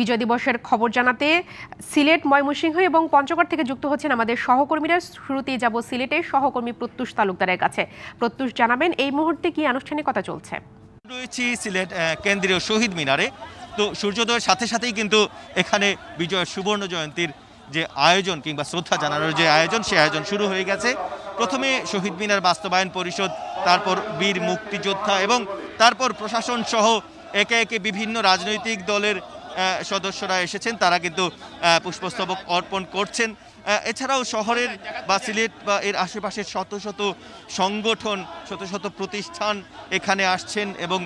বিজয় দিবসের খবর জানাতে সিলেট ময়মনসিংহ এবং পঞ্চগড় থেকে যুক্ত হচ্ছেন আমাদের সহকর্মীরা শুরুতেই যাব সিলেটে সহকর্মী প্রত্যুষ তালুকদারের কাছে প্রত্যুষ জানাবেন এই মুহূর্তে কি আনুষ্ঠানিকতা চলছে রয়েছি সিলেট কেন্দ্রীয় শহীদ মিনারে তো সূর্যোদয়ের সাথে সাথেই কিন্তু এখানে বিজয় সুবর্ণ জয়ন্তীর যে আয়োজন কিংবা শ্রদ্ধা জানানোর যে আয়োজন সে আয়োজন শুরু হয়ে গেছে প্রথমে শহীদ মিনার বাস্তবায়ন পরিষদ তারপর বীর মুক্তিযোদ্ধা এবং তারপর প্রশাসন সহ একে একে বিভিন্ন রাজনৈতিক দলের সদস্যরা এসেছেন তারা কিন্তু পুষ্পস্তবক অর্পণ করছেন এছাড়াও শহরের বা সিলেট বা এর আশেপাশের শত শত সংগঠন শত শত প্রতিষ্ঠান এখানে আসছেন এবং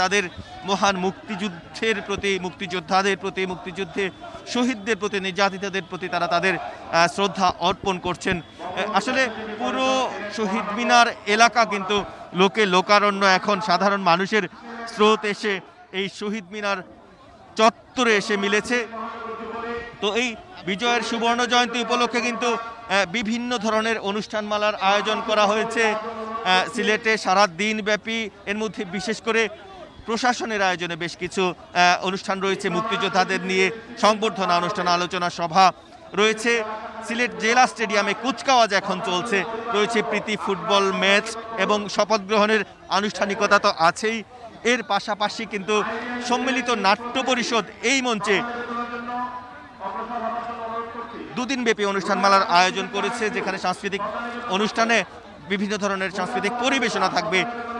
তাদের মহান মুক্তিযুদ্ধের প্রতি মুক্তিযোদ্ধাদের প্রতি মুক্তিযুদ্ধে শহীদদের প্রতি নির্যাতিতাদের প্রতি তারা তাদের শ্রদ্ধা অর্পণ করছেন আসলে পুরো শহীদ মিনার এলাকা কিন্তু লোকে লোকারণ্য এখন সাধারণ মানুষের স্রোত এসে এই শহীদ মিনার চত্বরে এসে মিলেছে তো এই বিজয়ের সুবর্ণ জয়ন্তী উপলক্ষে কিন্তু বিভিন্ন ধরনের অনুষ্ঠানমালার আয়োজন করা হয়েছে সিলেটে সারা দিন ব্যাপী এর মধ্যে বিশেষ করে প্রশাসনের আয়োজনে বেশ কিছু অনুষ্ঠান রয়েছে মুক্তিযোদ্ধাদের নিয়ে সংবর্ধনা অনুষ্ঠান আলোচনা সভা রয়েছে সিলেট জেলা স্টেডিয়ামে কুচকাওয়াজ এখন চলছে রয়েছে প্রীতি ফুটবল ম্যাচ এবং শপথ গ্রহণের আনুষ্ঠানিকতা তো আছেই এর পাশাপাশি কিন্তু সম্মিলিত নাট্য পরিষদ এই মঞ্চে দুদিনব্যাপী অনুষ্ঠানমালার আয়োজন করেছে যেখানে সাংস্কৃতিক অনুষ্ঠানে বিভিন্ন ধরনের সাংস্কৃতিক পরিবেশনা থাকবে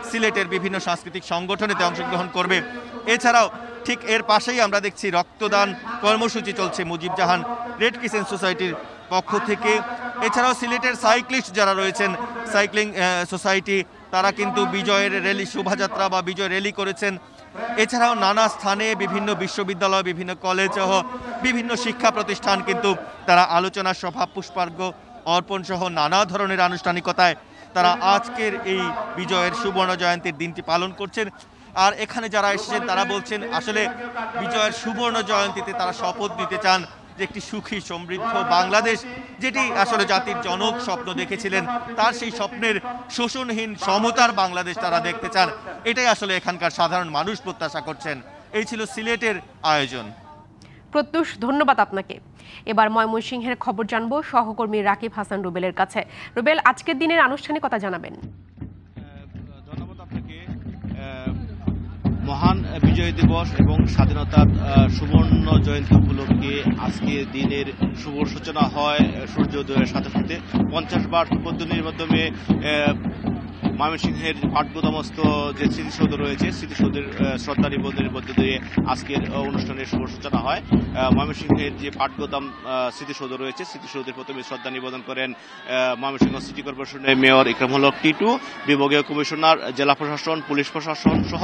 সিলেটের বিভিন্ন সাংস্কৃতিক সংগঠনেতে অংশগ্রহণ করবে এছাড়াও ঠিক এর পাশেই আমরা দেখছি রক্তদান কর্মসূচি চলছে মুজিব জাহান রেড কিসেন সোসাইটির পক্ষ থেকে এছাড়াও সিলেটের সাইক্লিস্ট যারা রয়েছেন সাইক্লিং সোসাইটি তারা কিন্তু বিজয়ের র্যালি শোভাযাত্রা বা বিজয় র্যালি করেছেন এছাড়াও নানা স্থানে বিভিন্ন বিশ্ববিদ্যালয় বিভিন্ন কলেজ সহ বিভিন্ন শিক্ষা প্রতিষ্ঠান কিন্তু তারা আলোচনা সভা পুষ্পার্ঘ্য অর্পণ সহ নানা ধরনের আনুষ্ঠানিকতায় তারা আজকের এই বিজয়ের সুবর্ণ জয়ন্তীর দিনটি পালন করছেন আর এখানে যারা এসেছেন তারা বলছেন আসলে বিজয়ের সুবর্ণ জয়ন্তীতে তারা শপথ নিতে চান যে একটি সুখী সমৃদ্ধ বাংলাদেশ যেটি আসলে জাতির জনক স্বপ্ন দেখেছিলেন তার সেই স্বপ্নের শোষণহীন সমতার বাংলাদেশ তারা দেখতে চান এটাই আসলে এখানকার সাধারণ মানুষ প্রত্যাশা করছেন এই ছিল সিলেটের আয়োজন প্রত্যুষ ধন্যবাদ আপনাকে এবার ময়মনসিংহের খবর জানবো সহকর্মী রাকিব হাসান রুবেলের কাছে রুবেল আজকের দিনের আনুষ্ঠানিকতা জানাবেন মহান বিজয় দিবস এবং স্বাধীনতার সুবর্ণ জয়ন্তী উপলক্ষে আজকে দিনের শুভ সূচনা হয় সূর্যোদয়ের সাথে সাথে পঞ্চাশ বার পদ্ধতির মাধ্যমে ময়মনসিংহের পাঠ্যতমস্ত যে স্মৃতিসৌধ রয়েছে স্মৃতিসৌধের শ্রদ্ধা নিবন্ধের মধ্য দিয়ে আজকের অনুষ্ঠানের শুভ সূচনা হয় ময়মনসিংহের যে পাঠগোদাম স্মৃতিসৌধ রয়েছে স্মৃতিসৌধের প্রথমে শ্রদ্ধা নিবেদন করেন ময়মনসিংহ সিটি কর্পোরেশনের মেয়র ইকরাম হলক টিটু বিভাগীয় কমিশনার জেলা প্রশাসন পুলিশ প্রশাসন সহ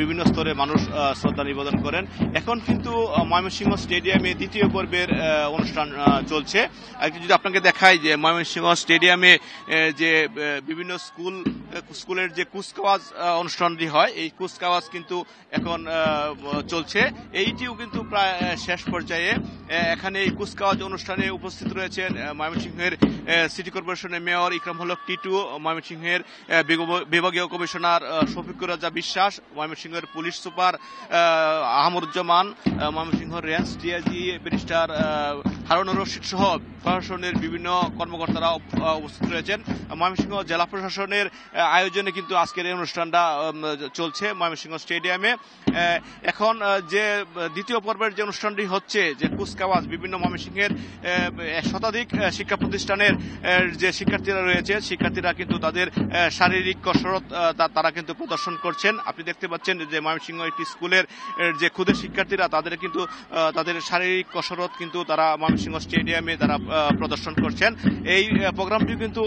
বিভিন্ন স্তরে মানুষ শ্রদ্ধা নিবেদন করেন এখন কিন্তু ময়মনসিংহ স্টেডিয়ামে দ্বিতীয় পর্বের অনুষ্ঠান চলছে যদি আপনাকে দেখায় যে ময়মনসিংহ স্টেডিয়ামে যে বিভিন্ন স্কুল স্কুল স্কুলের যে কুচকাওয়াজ অনুষ্ঠানটি হয় এই কুচকাওয়াজ কিন্তু এখন চলছে এইটিও কিন্তু প্রায় শেষ পর্যায়ে এখানে এই কুচকাওয়াজ অনুষ্ঠানে উপস্থিত রয়েছেন ময়মনসিংহের সিটি কর্পোরেশনের মেয়র ইকরাম হলক টিটু ময়মনসিংহের বিভাগীয় কমিশনার শফিক রাজা বিশ্বাস ময়মনসিংহের police super Ahmaruzzaman Mymensingh range DIG barrister Harun Rashid সহ প্রশাসনের বিভিন্ন কর্মকর্তারা উপস্থিত রয়েছেন ময়মনসিংহ জেলা প্রশাসনের আয়োজনে কিন্তু আজকের এই অনুষ্ঠানটা চলছে ময়মনসিংহ স্টেডিয়ামে এখন যে দ্বিতীয় পর্বের যে অনুষ্ঠানটি হচ্ছে যে কুচকাওয়াজ বিভিন্ন ময়মনসিংহের শতাধিক শিক্ষা প্রতিষ্ঠানের যে শিক্ষার্থীরা রয়েছে শিক্ষার্থীরা কিন্তু তাদের শারীরিক কসরত তারা কিন্তু প্রদর্শন করছেন আপনি দেখতে পাচ্ছেন যে ময়মনসিংহ একটি স্কুলের যে ক্ষুদে শিক্ষার্থীরা তাদের কিন্তু তাদের শারীরিক কসরত কিন্তু তারা ময়মনসিংহ স্টেডিয়ামে তারা প্রদর্শন করছেন এই প্রোগ্রামটি কিন্তু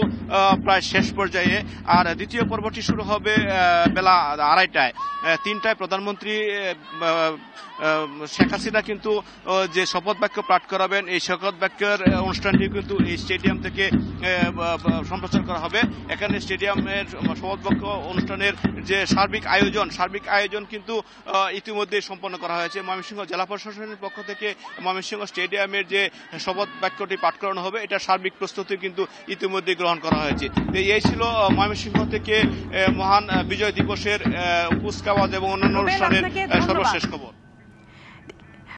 প্রায় শেষ পর্যায়ে আর দ্বিতীয় পর্বটি শুরু হবে বেলা আড়াইটায় তিনটায় প্রধানমন্ত্রী শেখ হাসিনা কিন্তু যে শপথ বাক্য পাঠ করাবেন এই শপথ বাক্যের অনুষ্ঠানটি কিন্তু এই স্টেডিয়াম থেকে সম্প্রচার করা হবে এখানে স্টেডিয়ামের শপথ বাক্য অনুষ্ঠানের যে সার্বিক আয়োজন সার্বিক আয়োজন কিন্তু ইতিমধ্যে সম্পন্ন করা হয়েছে ময়মনসিংহ জেলা প্রশাসনের পক্ষ থেকে ময়মনসিংহ স্টেডিয়ামের যে শপথ বাক্যটি পাঠ করানো হবে এটা সার্বিক প্রস্তুতি কিন্তু ইতিমধ্যে গ্রহণ করা হয়েছে এই ছিল ময়মনসিংহ থেকে মহান বিজয় দিবসের কুচকাওয়াজ এবং অন্যান্য অনুষ্ঠানের সর্বশেষ খবর